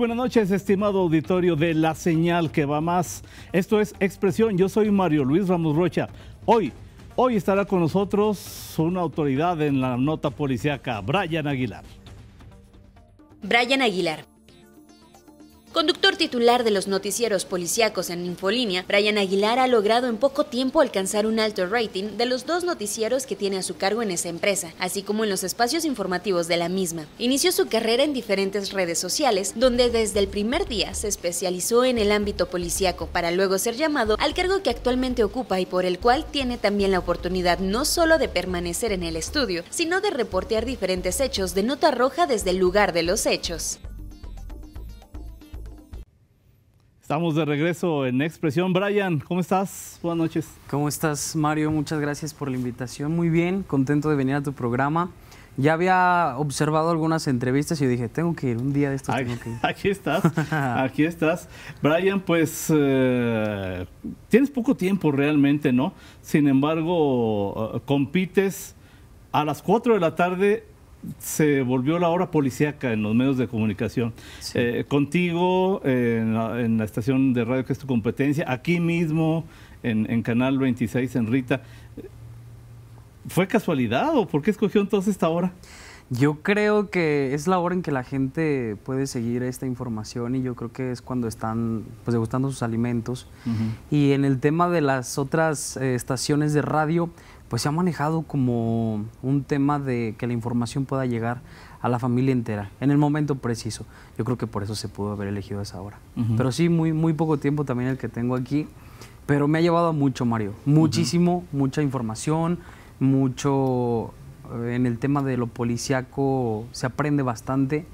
buenas noches, estimado auditorio de La Señal que va más. Esto es Expresión. Yo soy Mario Luis Ramos Rocha. Hoy, hoy estará con nosotros una autoridad en la nota policíaca, Brian Aguilar. Brian Aguilar, Conductor titular de los noticieros policíacos en Infolínea, Brian Aguilar ha logrado en poco tiempo alcanzar un alto rating de los dos noticieros que tiene a su cargo en esa empresa, así como en los espacios informativos de la misma. Inició su carrera en diferentes redes sociales, donde desde el primer día se especializó en el ámbito policiaco, para luego ser llamado al cargo que actualmente ocupa y por el cual tiene también la oportunidad no solo de permanecer en el estudio, sino de reportear diferentes hechos de nota roja desde el lugar de los hechos. Estamos de regreso en Expresión. Brian, ¿cómo estás? Buenas noches. ¿Cómo estás, Mario? Muchas gracias por la invitación. Muy bien, contento de venir a tu programa. Ya había observado algunas entrevistas y dije, tengo que ir, un día de estos aquí, Aquí estás, aquí estás. Brian, pues eh, tienes poco tiempo realmente, ¿no? Sin embargo, eh, compites a las 4 de la tarde se volvió la hora policíaca en los medios de comunicación. Eh, contigo, en, la, estación de radio que es tu competencia, aquí mismo, en, Canal 26, en Rita. ¿Fue casualidad o por qué escogió entonces esta hora? Yo creo que es la hora en que la gente puede seguir esta información y yo creo que es cuando están pues, degustando sus alimentos. Y en el tema de las otras eh, estaciones de radio, pues se ha manejado como un tema de que la información pueda llegar a la familia entera en el momento preciso. Yo creo que por eso se pudo haber elegido esa hora. Pero sí, muy, muy poco tiempo también el que tengo aquí, pero me ha llevado mucho, Mario. Muchísimo, mucha información, mucho eh, en el tema de lo policiaco se aprende bastante.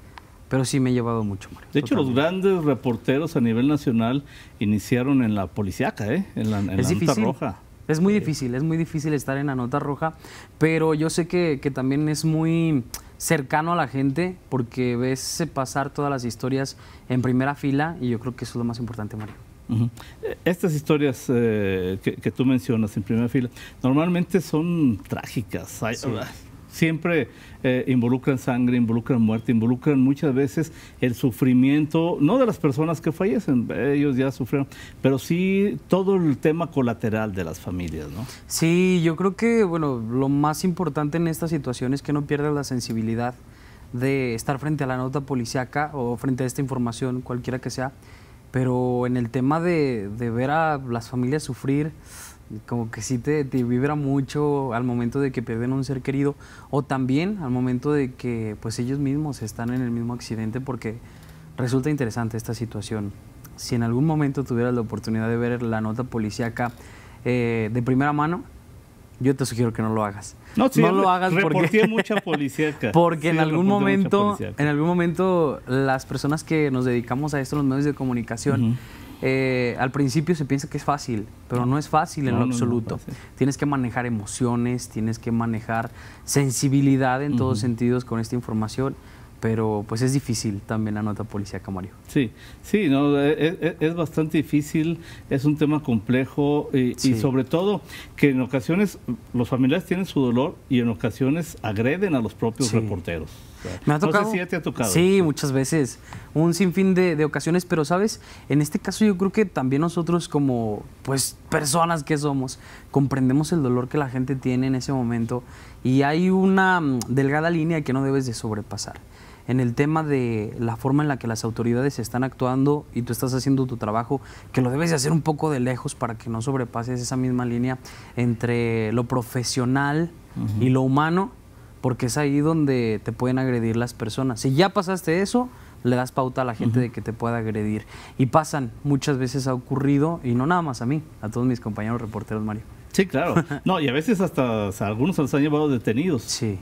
Pero sí me ha llevado mucho, Mario. De hecho, los grandes reporteros a nivel nacional iniciaron en la policíaca, ¿eh? en la, en la nota roja. Es muy difícil, es muy difícil estar en la nota roja, pero yo sé que, también es muy cercano a la gente porque ves pasar todas las historias en primera fila y yo creo que eso es lo más importante, Mario. Eh, estas historias eh, que, tú mencionas en primera fila normalmente son trágicas. Ah, siempre eh, involucran sangre, involucran muerte, involucran muchas veces el sufrimiento, no de las personas que fallecen, ellos ya sufrieron, pero sí todo el tema colateral de las familias, ¿no? Sí, yo creo que, bueno, lo más importante en esta situación es que no pierdas la sensibilidad de estar frente a la nota policíaca o frente a esta información, cualquiera que sea, pero en el tema de, de ver a las familias sufrir, como que sí te, te, vibra mucho al momento de que pierden un ser querido o también al momento de que pues ellos mismos están en el mismo accidente porque resulta interesante esta situación. Si en algún momento tuvieras la oportunidad de ver la nota policíaca eh, de primera mano, yo te sugiero que no lo hagas. No, lo hagas porque mucha policíaca. Porque en algún momento, en algún momento las personas que nos dedicamos a esto los medios de comunicación eh, al principio se piensa que es fácil, pero no, es fácil en lo absoluto. tienes que manejar emociones, tienes que manejar sensibilidad en todos sentidos con esta información pero pues es difícil también la nota policíaca, Sí, sí, no, e, e, e, es, bastante difícil, es un tema complejo y, sobre todo que en ocasiones los familiares tienen su dolor y en ocasiones agreden a los propios reporteros. Me ha tocado. tocado. Sí, muchas veces. Un sinfín de, de, ocasiones, pero sabes, en este caso yo creo que también nosotros como pues personas que somos, comprendemos el dolor que la gente tiene en ese momento y hay una mm, delgada línea que no debes de sobrepasar en el tema de la forma en la que las autoridades están actuando y tú estás haciendo tu trabajo, que lo debes de hacer un poco de lejos para que no sobrepases esa misma línea entre lo profesional y lo humano, porque es ahí donde te pueden agredir las personas. Si ya pasaste eso, le das pauta a la gente de que te pueda agredir. Y pasan, muchas veces ha ocurrido, y no nada más a mí, a todos mis compañeros reporteros, Mario. Sí, claro. No, y a veces hasta algunos se algunos los han llevado detenidos. Sí.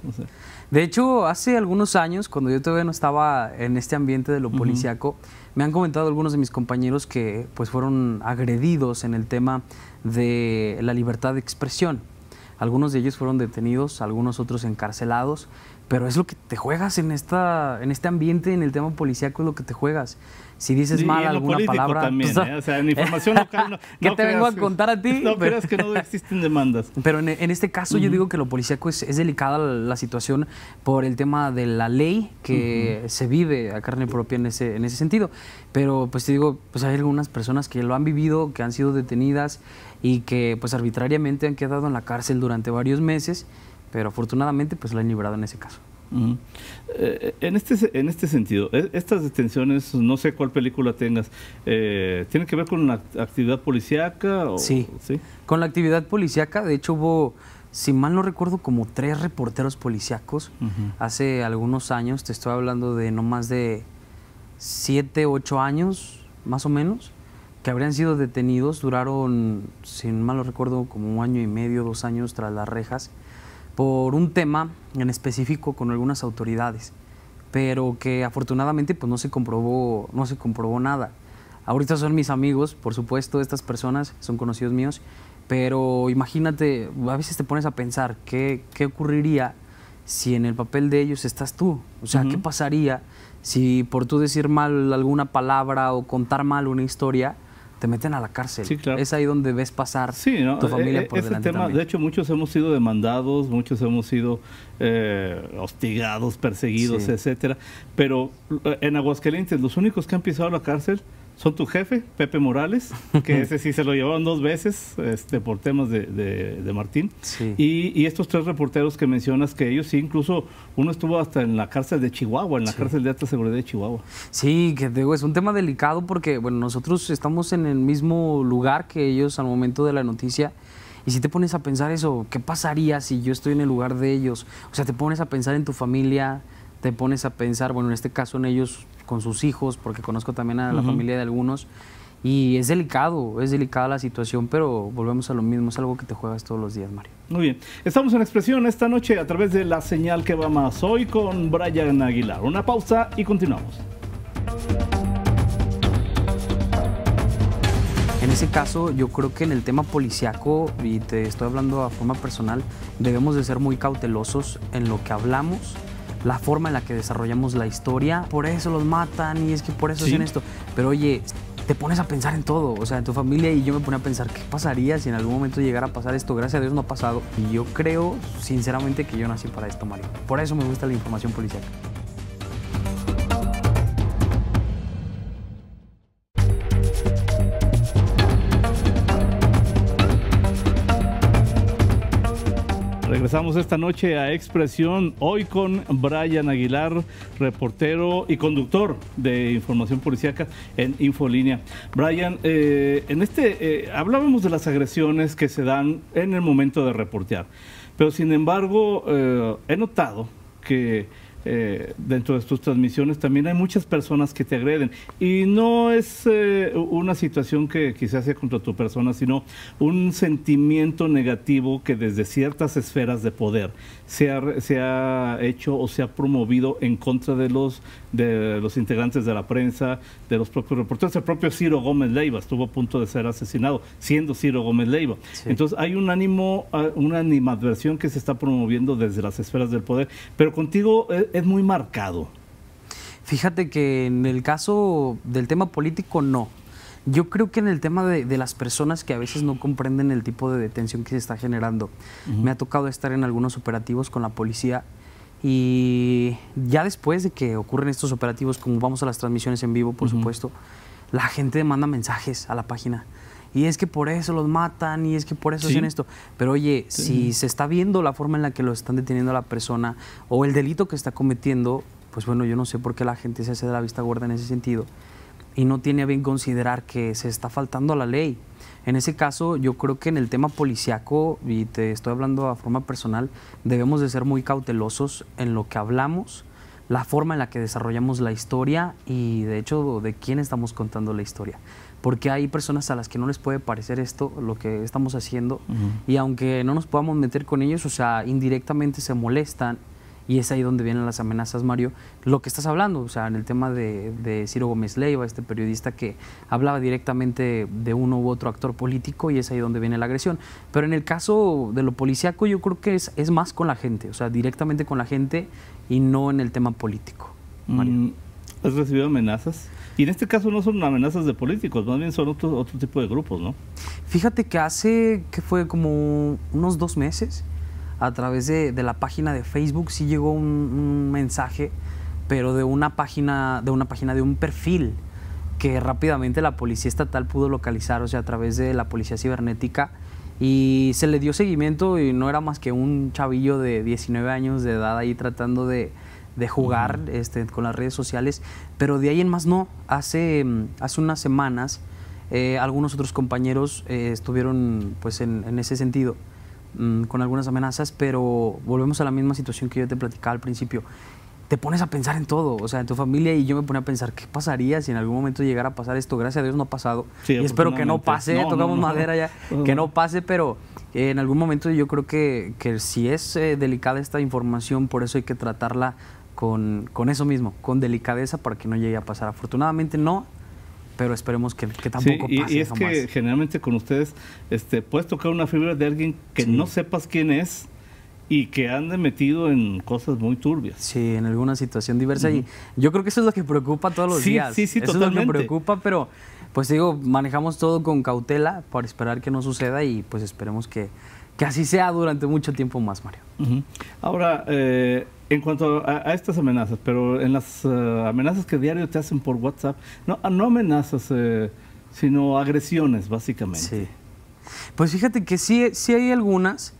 De hecho, hace algunos años, cuando yo todavía no estaba en este ambiente de lo policíaco, me han comentado algunos de mis compañeros que pues fueron agredidos en el tema de la libertad de expresión. Algunos de ellos fueron detenidos, algunos otros encarcelados, pero es lo que te juegas en, esta, en este ambiente, en el tema policíaco, es lo que te juegas. Si dices mal alguna palabra. Pues, ¿eh? O sea, en información local no. ¿Qué te vengo a contar a ti? No pero, creas que no existen demandas. Pero en, este caso, yo digo que lo policíaco es, delicada la, situación por el tema de la ley que se vive a carne propia en ese, en ese sentido. Pero pues te digo, pues hay algunas personas que lo han vivido, que han sido detenidas y que pues arbitrariamente han quedado en la cárcel durante varios meses pero afortunadamente pues la han librado en ese caso. Eh, en, este, en este sentido, e, estas detenciones, no sé cuál película tengas, eh, ¿tienen que ver con una actividad policíaca? sí. con la actividad policíaca, de hecho hubo, si mal no recuerdo, como tres reporteros policíacos hace algunos años, te estoy hablando de no más de siete, ocho años, más o menos, que habrían sido detenidos, duraron, si mal no recuerdo, como un año y medio, dos años tras las rejas por un tema en específico con algunas autoridades, pero que afortunadamente pues, no, se comprobó, no se comprobó nada. Ahorita son mis amigos, por supuesto, estas personas son conocidos míos, pero imagínate, a veces te pones a pensar qué, ocurriría si en el papel de ellos estás tú. O sea, ¿qué pasaría si por tú decir mal alguna palabra o contar mal una historia, te meten a la cárcel. Es ahí donde ves pasar tu familia e-, e-, por delante. de hecho, muchos hemos sido demandados, muchos hemos sido eh, hostigados, perseguidos, etcétera. Pero eh, en Aguascalientes, los únicos que han pisado la cárcel son tu jefe, Pepe Morales, que ese sí se lo llevaron dos veces este, por temas de, Martín. Y, estos tres reporteros que mencionas, que ellos sí, incluso uno estuvo hasta en la cárcel de Chihuahua, en la cárcel de alta seguridad de Chihuahua. Sí, que digo, es un tema delicado porque, bueno, nosotros estamos en el mismo lugar que ellos al momento de la noticia. Y si te pones a pensar eso, ¿qué pasaría si yo estoy en el lugar de ellos? O sea, te pones a pensar en tu familia, te pones a pensar, bueno, en este caso en ellos, con sus hijos, porque conozco también a la familia de algunos, y es delicado, es delicada la situación, pero volvemos a lo mismo, es algo que te juegas todos los días, Mario. Muy bien, estamos en expresión esta noche a través de la señal que va más hoy con Brian Aguilar. Una pausa y continuamos. En ese caso, yo creo que en el tema policiaco, y te estoy hablando a forma personal, debemos de ser muy cautelosos en lo que hablamos la forma en la que desarrollamos la historia, por eso los matan y es que por eso ¿Sí? esto. Pero oye, te pones a pensar en todo, o sea, en tu familia y yo me pone a pensar qué pasaría si en algún momento llegara a pasar esto. Gracias a Dios no ha pasado y yo creo sinceramente que yo nací para esto, Mario. Por eso me gusta la información policial. Regresamos esta noche a Expresión, hoy con Brian Aguilar, reportero y conductor de Información Policiaca en Infolínea. Brian, eh, en este eh, hablábamos de las agresiones que se dan en el momento de reportear, pero sin embargo eh, he notado que eh, dentro de tus transmisiones también hay muchas personas que te agreden. Y no es eh, una situación que quizás sea contra tu persona, sino un sentimiento negativo que desde ciertas esferas de poder se ha, se ha hecho o se ha promovido en contra de los, de los integrantes de la prensa, de los propios reporteros. El propio Ciro Gómez Leiva estuvo a punto de ser asesinado, siendo Ciro Gómez Leiva. Entonces hay un ánimo, ah, una animadversión que se está promoviendo desde las esferas del poder. Pero contigo... Eh, es muy marcado. Fíjate que en el caso del tema político no. Yo creo que en el tema de, las personas que a veces no comprenden el tipo de detención que se está generando, me ha tocado estar en algunos operativos con la policía y ya después de que ocurren estos operativos, como vamos a las transmisiones en vivo, por supuesto, la gente manda mensajes a la página y es que por eso los matan, y es que por eso hacen esto. Pero oye, si se está viendo la forma en la que lo están deteniendo a la persona o el delito que está cometiendo, pues bueno, yo no sé por qué la gente se hace de la vista gorda en ese sentido y no tiene a bien considerar que se está faltando a la ley. En ese caso, yo creo que en el tema policiaco, y te estoy hablando a forma personal, debemos de ser muy cautelosos en lo que hablamos, la forma en la que desarrollamos la historia y de hecho de quién estamos contando la historia. Porque hay personas a las que no les puede parecer esto, lo que estamos haciendo, y aunque no nos podamos meter con ellos, o sea, indirectamente se molestan y es ahí donde vienen las amenazas, Mario. Lo que estás hablando, o sea, en el tema de, de Ciro Gómez Leiva, este periodista que hablaba directamente de uno u otro actor político y es ahí donde viene la agresión. Pero en el caso de lo policíaco yo creo que es, es más con la gente, o sea, directamente con la gente y no en el tema político. Mm, ¿Has recibido amenazas? Y en este caso no son amenazas de políticos, más bien son otro, otro tipo de grupos, ¿no? Fíjate que hace, que fue como unos dos meses, a través de, la página de Facebook sí llegó un, mensaje, pero de una página, de una página de un perfil que rápidamente la policía estatal pudo localizar, o sea, a través de la policía cibernética y se le dio seguimiento y no era más que un chavillo de 19 años de edad ahí tratando de, jugar este, con las redes sociales, pero de ahí en más no. Hace, hace unas semanas eh, algunos otros compañeros eh, estuvieron pues en, en ese sentido Mm, con algunas amenazas, pero volvemos a la misma situación que yo te platicaba al principio. Te pones a pensar en todo, o sea, en tu familia y yo me pone a pensar, ¿qué pasaría si en algún momento llegara a pasar esto? Gracias a Dios no ha pasado. y espero que no pase, tocamos madera ya, que no pase, pero eh, en algún momento yo creo que, que si es eh, delicada esta información, por eso hay que tratarla con, con, eso mismo, con delicadeza para que no llegue a pasar. Afortunadamente no, pero esperemos que, tampoco y, Y es que generalmente con ustedes este, puedes tocar una fibra de alguien que no sepas quién es y que ande metido en cosas muy turbias. Sí, en alguna situación diversa. Y yo creo que eso es lo que preocupa todos los días. Sí, sí, eso es lo que preocupa, pero pues digo, manejamos todo con cautela para esperar que no suceda y pues esperemos que, así sea durante mucho tiempo más, Mario. Ahora, eh, en cuanto a, estas amenazas, pero en las eh, amenazas que diario te hacen por WhatsApp, no, ah, no amenazas, eh, sino agresiones, básicamente. Sí. Pues fíjate que sí, sí hay algunas,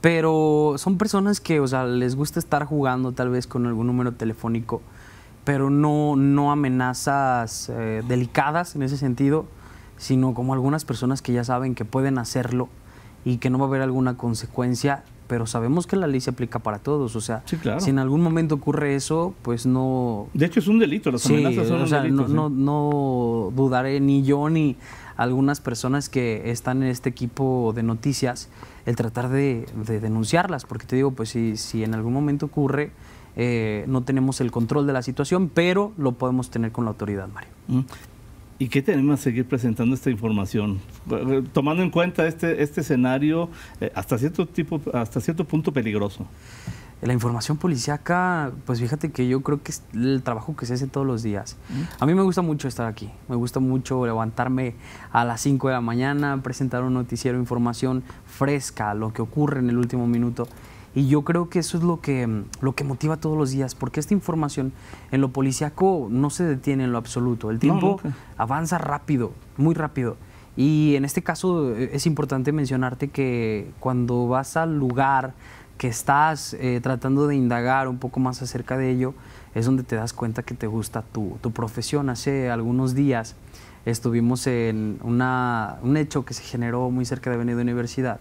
pero son personas que, o sea, les gusta estar jugando tal vez con algún número telefónico, pero no, no amenazas eh, delicadas en ese sentido, sino como algunas personas que ya saben que pueden hacerlo y que no va a haber alguna consecuencia pero sabemos que la ley se aplica para todos. O sea, si en algún momento ocurre eso, pues no. De hecho, es un delito, las amenazas son un delito, no, dudaré ni yo ni algunas personas que están en este equipo de noticias el tratar de, denunciarlas, porque te digo, pues si, en algún momento ocurre, eh, no tenemos el control de la situación, pero lo podemos tener con la autoridad, Mario. Mm. ¿Y qué tenemos a seguir presentando esta información? Tomando en cuenta este, este escenario eh, hasta, cierto tipo, hasta cierto punto peligroso. La información policíaca, pues fíjate que yo creo que es el trabajo que se hace todos los días. Mm. A mí me gusta mucho estar aquí, me gusta mucho levantarme a las 5 de la mañana, presentar un noticiero, información fresca, lo que ocurre en el último minuto. Y yo creo que eso es lo que, mm, lo que motiva todos los días, porque esta información en lo policiaco no se detiene en lo absoluto. El tiempo pues. avanza rápido, muy rápido. Y en este caso eh, es importante mencionarte que cuando vas al lugar que estás eh, tratando de indagar un poco más acerca de ello, es donde te das cuenta que te gusta tu, profesión. Hace algunos días estuvimos en una, un hecho que se generó muy cerca de Avenida Universidad,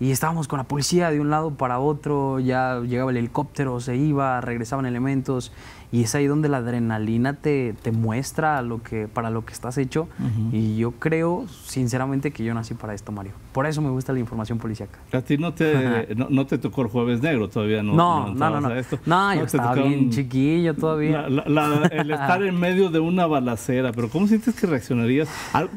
y estábamos con la policía de un lado para otro, ya llegaba el helicóptero, se iba, regresaban elementos y es ahí donde la adrenalina te, te muestra lo que, para lo que estás hecho y yo creo sinceramente que yo nací para esto, Mario. Por eso me gusta la información policíaca. A ti no te, no, te tocó el jueves negro todavía, ¿no? No, no, no. No, no yo estaba bien chiquillo todavía. el estar en medio de una balacera, pero ¿cómo sientes que reaccionarías?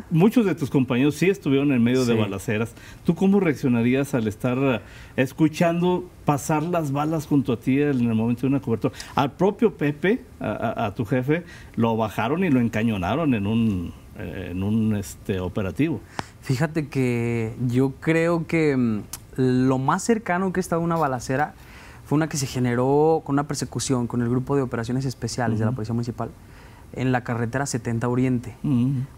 muchos de tus compañeros sí estuvieron en medio de balaceras. ¿Tú cómo reaccionarías al estar eh, escuchando pasar las balas junto a ti en el momento de una cobertura. Al propio Pepe, a, tu jefe, lo bajaron y lo encañonaron en un, en un este, operativo. Fíjate que yo creo que mm, lo más cercano que he estado una balacera fue una que se generó con una persecución con el grupo de operaciones especiales de la Policía Municipal en la carretera 70 Oriente.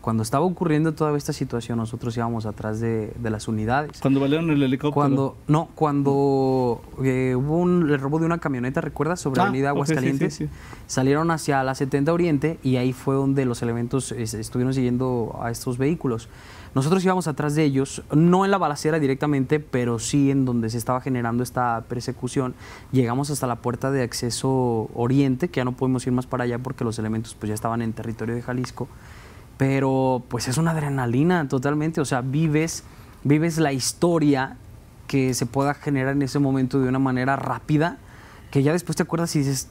Cuando estaba ocurriendo toda esta situación, nosotros íbamos atrás de, las unidades. ¿Cuando valieron el helicóptero? Cuando, no, cuando eh, hubo un, el robo de una camioneta, ¿recuerdas? Sobre la ah, unidad aguascaliente Salieron hacia la 70 Oriente y ahí fue donde los elementos estuvieron siguiendo a estos vehículos. Nosotros íbamos atrás de ellos, no en la balacera directamente, pero sí en donde se estaba generando esta persecución. Llegamos hasta la puerta de acceso oriente, que ya no pudimos ir más para allá porque los elementos pues, ya estaban en territorio de Jalisco. Pero pues es una adrenalina totalmente, o sea, vives, vives la historia que se pueda generar en ese momento de una manera rápida, que ya después te acuerdas y dices,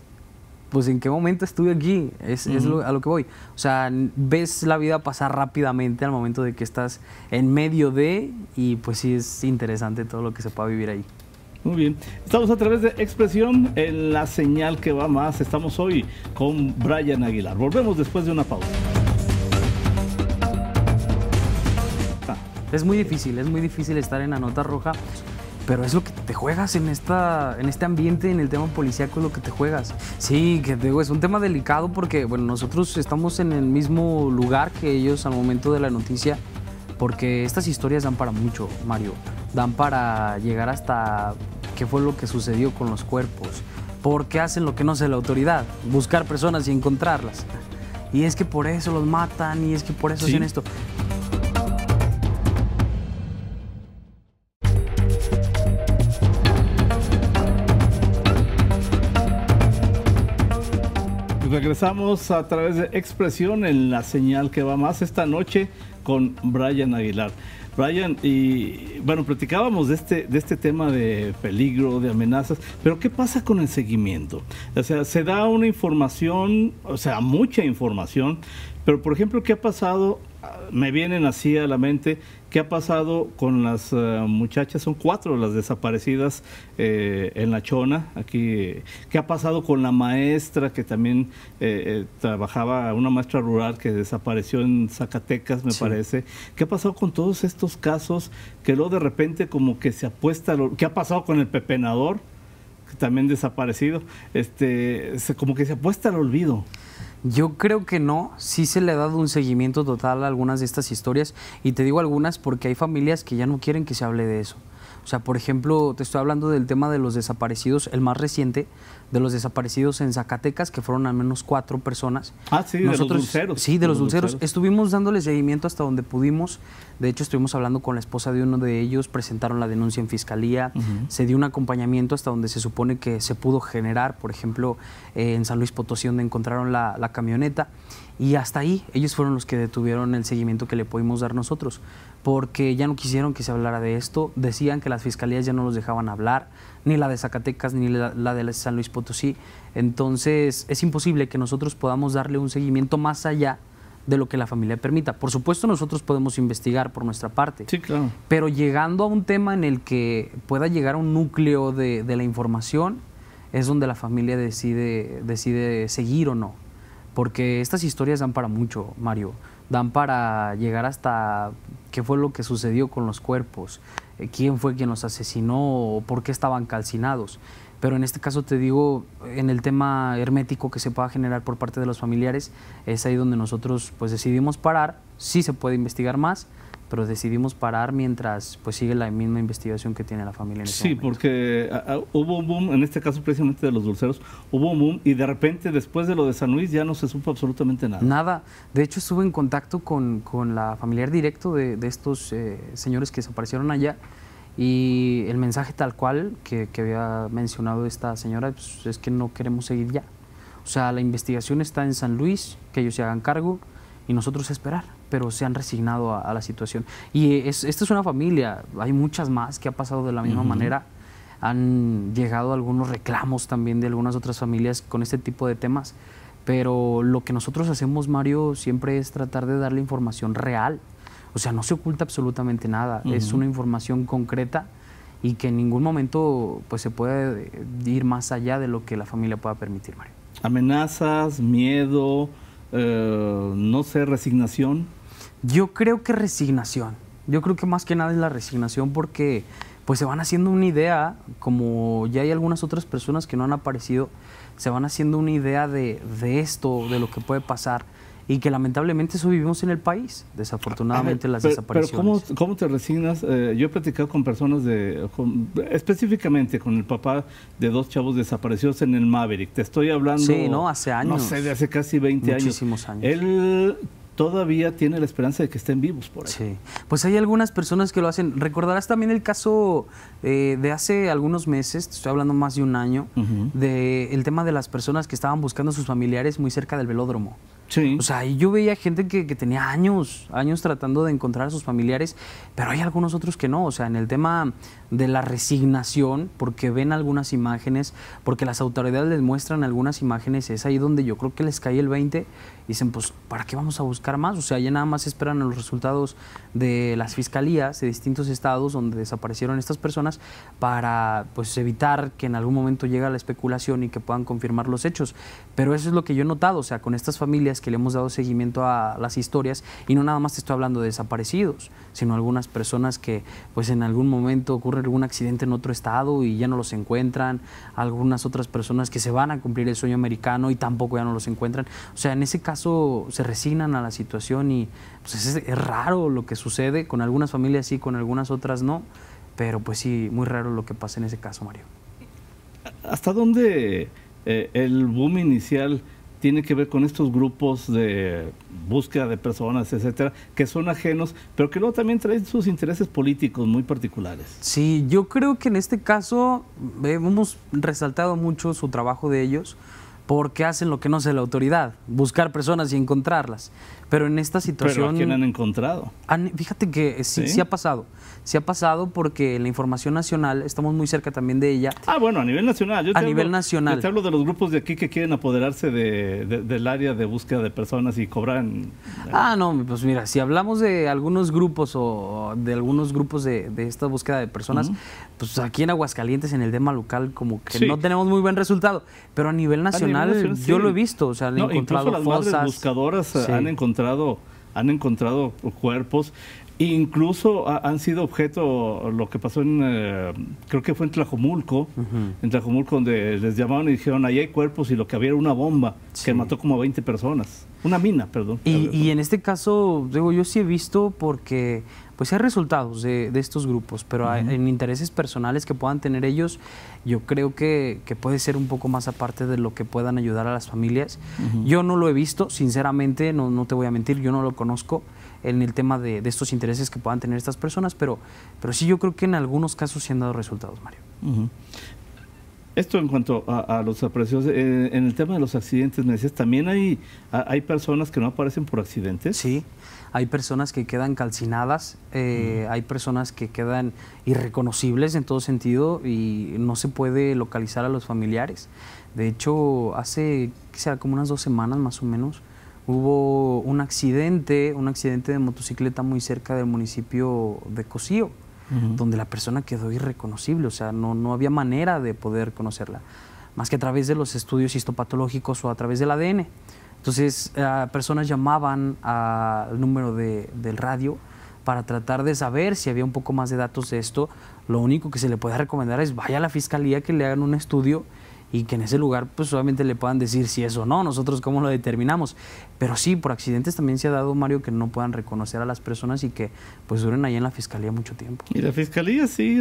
pues en qué momento estuve aquí, es, a lo que voy. O sea, ves la vida pasar rápidamente al momento de que estás en medio de, y pues sí es interesante todo lo que se pueda vivir ahí. Muy bien. Estamos a través de Expresión en la señal que va más. Estamos hoy con Brian Aguilar. Volvemos después de una pausa. Es muy difícil, es muy difícil estar en la nota roja pero es lo que te juegas en, esta, en este ambiente, en el tema policíaco, es lo que te juegas. Sí, que digo, es un tema delicado porque, bueno, nosotros estamos en el mismo lugar que ellos al momento de la noticia, porque estas historias dan para mucho, Mario. Dan para llegar hasta qué fue lo que sucedió con los cuerpos, Porque hacen lo que no hace la autoridad, buscar personas y encontrarlas. Y es que por eso los matan, y es que por eso hacen esto. regresamos a través de Expresión en la señal que va más esta noche con Brian Aguilar. Brian, y bueno, platicábamos de este, de este tema de peligro, de amenazas, pero ¿qué pasa con el seguimiento? O sea, se da una información, o sea, mucha información, pero por ejemplo, ¿qué ha pasado me vienen así a la mente qué ha pasado con las eh, muchachas, son cuatro las desaparecidas eh, en La Chona, aquí, qué ha pasado con la maestra que también eh, eh trabajaba, una maestra rural que desapareció en Zacatecas, me parece, qué ha pasado con todos estos casos que luego de repente como que se apuesta, qué ha pasado con el pepenador, que también desaparecido, este, como que se apuesta al olvido. Yo creo que no, sí se le ha dado un seguimiento total a algunas de estas historias y te digo algunas porque hay familias que ya no quieren que se hable de eso. O sea, por ejemplo, te estoy hablando del tema de los desaparecidos, el más reciente, de los desaparecidos en Zacatecas, que fueron al menos cuatro personas. Ah, sí, de los dulceros. Sí, de, los, dulceros. Estuvimos dándoles seguimiento hasta donde pudimos. De hecho, estuvimos hablando con la esposa de uno de ellos, presentaron la denuncia en fiscalía, se dio un acompañamiento hasta donde se supone que se pudo generar. Por ejemplo, eh, en San Luis Potosí, donde encontraron la camioneta. Y hasta ahí, ellos fueron los que detuvieron el seguimiento que le pudimos dar nosotros, porque ya no quisieron que se hablara de esto, decían que las fiscalías ya no los dejaban hablar, ni la de Zacatecas, ni la, de San Luis Potosí. Entonces, es imposible que nosotros podamos darle un seguimiento más allá de lo que la familia permita. Por supuesto, nosotros podemos investigar por nuestra parte. Sí, claro. Pero llegando a un tema en el que pueda llegar a un núcleo de, de la información, es donde la familia decide, decide seguir o no porque estas historias dan para mucho, Mario, dan para llegar hasta qué fue lo que sucedió con los cuerpos, eh, quién fue quien los asesinó o por qué estaban calcinados. Pero en este caso te digo, en el tema hermético que se pueda generar por parte de los familiares, es ahí donde nosotros pues decidimos parar, sí se puede investigar más, pero decidimos parar mientras pues sigue la misma investigación que tiene la familia. En sí, porque ah, ah, hubo un boom, en este caso precisamente de los dulceros, hubo un boom y de repente después de lo de San Luis ya no se supo absolutamente nada. Nada, de hecho estuve en contacto con, con la familiar directo de, estos eh, señores que desaparecieron allá y el mensaje tal cual que, había mencionado esta señora pues, es que no queremos seguir ya. O sea, la investigación está en San Luis, que ellos se hagan cargo y nosotros esperar, pero se han resignado a, la situación. Y esta es una familia, hay muchas más que ha pasado de la misma manera. Han llegado algunos reclamos también de algunas otras familias con este tipo de temas, pero lo que nosotros hacemos, Mario, siempre es tratar de darle información real. O sea, no se oculta absolutamente nada, es una información concreta y que en ningún momento pues, se puede ir más allá de lo que la familia pueda permitir, Mario. Amenazas, miedo, eh, no sé, resignación? Yo creo que resignación. Yo creo que más que nada es la resignación porque pues se van haciendo una idea, como ya hay algunas otras personas que no han aparecido, se van haciendo una idea de esto, de lo que puede pasar y que lamentablemente eso vivimos en el país, desafortunadamente las desapariciones. Pero ¿cómo, te resignas? Eh, yo he platicado con personas de, específicamente con el papá de dos chavos desaparecidos en el Maverick, te estoy hablando... Sí, ¿no? Hace años. No sé, de hace casi 20 Muchísimos años. Él todavía tiene la esperanza de que estén vivos por ahí. Sí, pues hay algunas personas que lo hacen. Recordarás también el caso eh, de hace algunos meses, te estoy hablando más de un año, de el del tema de las personas que estaban buscando a sus familiares muy cerca del velódromo. Sí. O sea, yo veía gente que, que, tenía años, años tratando de encontrar a sus familiares, pero hay algunos otros que no. O sea, en el tema de la resignación, porque ven algunas imágenes, porque las autoridades les muestran algunas imágenes, es ahí donde yo creo que les cae el 20 dicen, pues, ¿para qué vamos a buscar más? O sea, ya nada más esperan a los resultados de las fiscalías de distintos estados donde desaparecieron estas personas para, pues, evitar que en algún momento llegue la especulación y que puedan confirmar los hechos. Pero eso es lo que yo he notado, o sea, con estas familias que le hemos dado seguimiento a las historias, y no nada más te estoy hablando de desaparecidos, sino algunas personas que, pues, en algún momento ocurre algún accidente en otro estado y ya no los encuentran, algunas otras personas que se van a cumplir el sueño americano y tampoco ya no los encuentran. O sea, en ese caso, se resignan a la situación y pues, es, raro lo que sucede, con algunas familias sí, con algunas otras no, pero pues sí, muy raro lo que pasa en ese caso, Mario. ¿Hasta dónde eh, el boom inicial tiene que ver con estos grupos de búsqueda de personas, etcétera, que son ajenos, pero que luego también traen sus intereses políticos muy particulares. Sí, yo creo que en este caso eh, hemos resaltado mucho su trabajo de ellos, porque hacen lo que no hace la autoridad, buscar personas y encontrarlas. Pero en esta situación... ¿Pero quién han encontrado? fíjate que eh, sí, ha pasado. Sí ha pasado porque la información nacional, estamos muy cerca también de ella. Ah, bueno, a nivel nacional. a nivel nacional. Yo te hablo de los grupos de aquí que quieren apoderarse de, del área de búsqueda de personas y cobran... Eh. Ah, no, pues mira, si hablamos de algunos grupos o de algunos grupos de, esta búsqueda de personas, pues aquí en Aguascalientes, en el DEMA local, como que no tenemos muy buen resultado. Pero a nivel nacional yo lo he visto, o sea, le encontrado incluso las fosas. madres buscadoras eh, han encontrado han encontrado cuerpos. Incluso han sido objeto lo que pasó en, eh, creo que fue en Tlajomulco, en Tlajomulco donde les llamaron y dijeron, ahí hay cuerpos y lo que había era una bomba que mató como a 20 personas, una mina, perdón. Y, y, en este caso, digo, yo sí he visto porque pues hay resultados de, estos grupos, pero en intereses personales que puedan tener ellos, yo creo que, puede ser un poco más aparte de lo que puedan ayudar a las familias. Yo no lo he visto, sinceramente, no, no te voy a mentir, yo no lo conozco en el tema de, de, estos intereses que puedan tener estas personas, pero, pero sí yo creo que en algunos casos sí han dado resultados, Mario. Esto en cuanto a, los aprecios, eh, en el tema de los accidentes, me ¿también hay, hay personas que no aparecen por accidentes? Sí, hay personas que quedan calcinadas, eh, hay personas que quedan irreconocibles en todo sentido y no se puede localizar a los familiares. De hecho, hace, sea Como unas dos semanas más o menos, hubo un accidente, un accidente de motocicleta muy cerca del municipio de Cocío, donde la persona quedó irreconocible, o sea, no, no había manera de poder conocerla, más que a través de los estudios histopatológicos o a través del ADN. Entonces, eh, personas llamaban al número de, del radio para tratar de saber si había un poco más de datos de esto. Lo único que se le puede recomendar es vaya a la fiscalía que le hagan un estudio y que en ese lugar pues obviamente le puedan decir si es o no, nosotros cómo lo determinamos. Pero sí, por accidentes también se ha dado, Mario, que no puedan reconocer a las personas y que pues duren ahí en la fiscalía mucho tiempo. Y la fiscalía sí,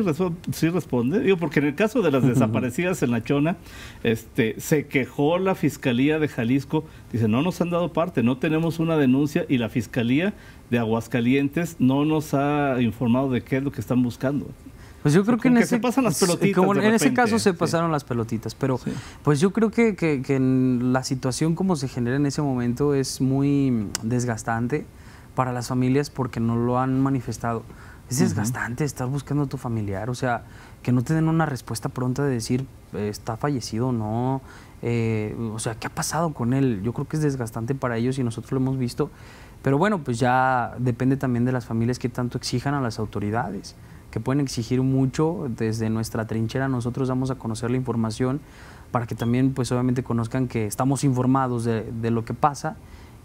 sí responde, digo, porque en el caso de las desaparecidas en La Chona, este, se quejó la fiscalía de Jalisco, dice, no nos han dado parte, no tenemos una denuncia y la fiscalía de Aguascalientes no nos ha informado de qué es lo que están buscando. Pues yo creo que, en, ese, caso se pasaron las pelotitas, pero pues yo creo que, la situación como se genera en ese momento es muy desgastante para las familias porque no lo han manifestado. Es desgastante estar buscando a tu familiar, o sea, que no te den una respuesta pronta de decir eh, está fallecido o no, eh, o sea, ¿qué ha pasado con él? Yo creo que es desgastante para ellos y nosotros lo hemos visto, pero bueno, pues ya depende también de las familias que tanto exijan a las autoridades que pueden exigir mucho desde nuestra trinchera. Nosotros vamos a conocer la información para que también, pues obviamente, conozcan que estamos informados de, lo que pasa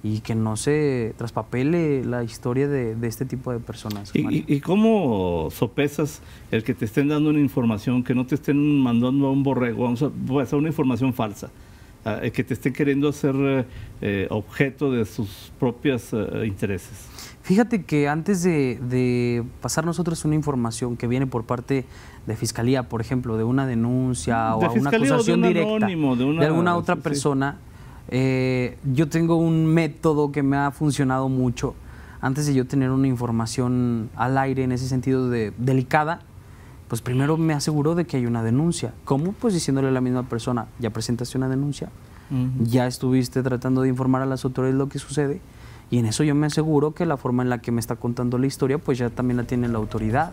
y que no se traspapele la historia de, este tipo de personas. ¿Y, cómo sopesas el que te estén dando una información, que no te estén mandando a un borrego, vamos a, pues, una información falsa? Ah, eh, que te estén queriendo hacer eh, eh, objeto de sus propios intereses. Fíjate que antes de, pasar nosotros una información que viene por parte de fiscalía, por ejemplo, de una denuncia o una acusación directa de, alguna otra persona, eh, yo tengo un método que me ha funcionado mucho. Antes de yo tener una información al aire en ese sentido de delicada, pues primero me aseguro de que hay una denuncia. ¿Cómo? Pues diciéndole a la misma persona, ya presentaste una denuncia, ya estuviste tratando de informar a las autoridades lo que sucede y en eso yo me aseguro que la forma en la que me está contando la historia, pues ya también la tiene la autoridad.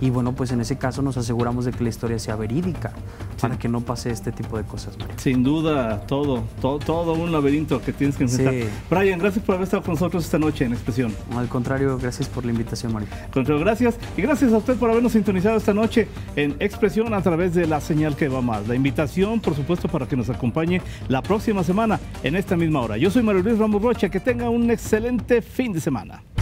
Y bueno, pues en ese caso nos aseguramos de que la historia sea verídica para que no pase este tipo de cosas, Mario. Sin duda, todo, todo, un laberinto que tienes que enfrentar. Brian, gracias por haber estado con nosotros esta noche en expresión. Al contrario, gracias por la invitación, Mario. Contrario, gracias. Y gracias a usted por habernos sintonizado esta noche en expresión a través de la señal que va más. La invitación, por supuesto, para que nos acompañe la próxima semana en esta misma hora. Yo soy Mario Luis Ramos Rocha. Que tenga un excelente fin de semana.